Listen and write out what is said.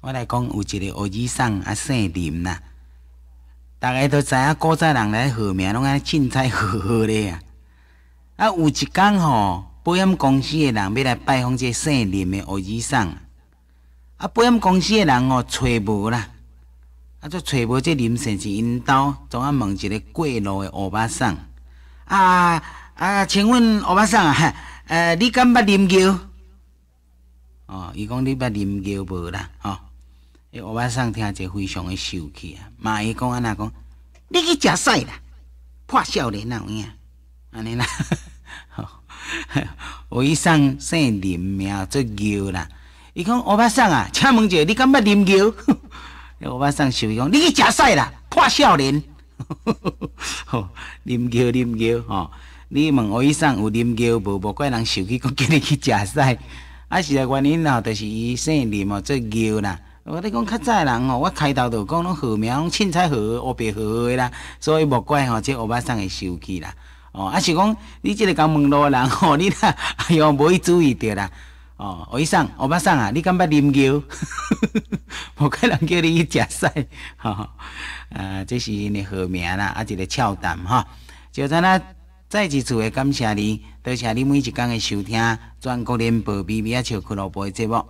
我来讲有一个学医生啊，姓林啦。大家都知影，古早人来号名拢尼，凊彩号号咧啊。啊，有一天吼，保险公司的人要来拜访这姓林学医生。啊，保险公司的人哦，找无啦。啊，就找无这林先是因兜，总爱问一个过路的五百送啊啊，请问五百送啊，诶，你敢捌啉旧？哦，伊讲你捌啉旧无啦，哦。哎，乌巴桑听者非常的受气啊！妈伊讲安那讲，你去食屎啦，破少年那有影安尼啦，我伊上姓林名做牛啦。伊讲我巴桑啊，请问者你敢捌林牛？乌巴桑生气讲，你去食屎啦，破少年！吼，呵林牛林牛吼，你问乌伊上有林牛无？无怪人生气，讲叫你去食屎。啊，是啊，原因吼，就是伊姓林哦，做叫啦。我咧讲较在人吼，我开头就讲拢好苗，拢凊彩乌白百的啦，所以无怪吼，即乌百送会受气啦。哦，啊是讲你即个讲问路人吼，你啦哎呦，无去注意着啦。哦，我送，乌百送啊，你敢捌啉酒？无可能叫你去食屎。啊，这是因的好苗啦，啊一个俏谈哈。就咱啊，再一次也感谢你，多谢你每一工讲的收听，全国联播咪咪啊笑俱乐部的节目。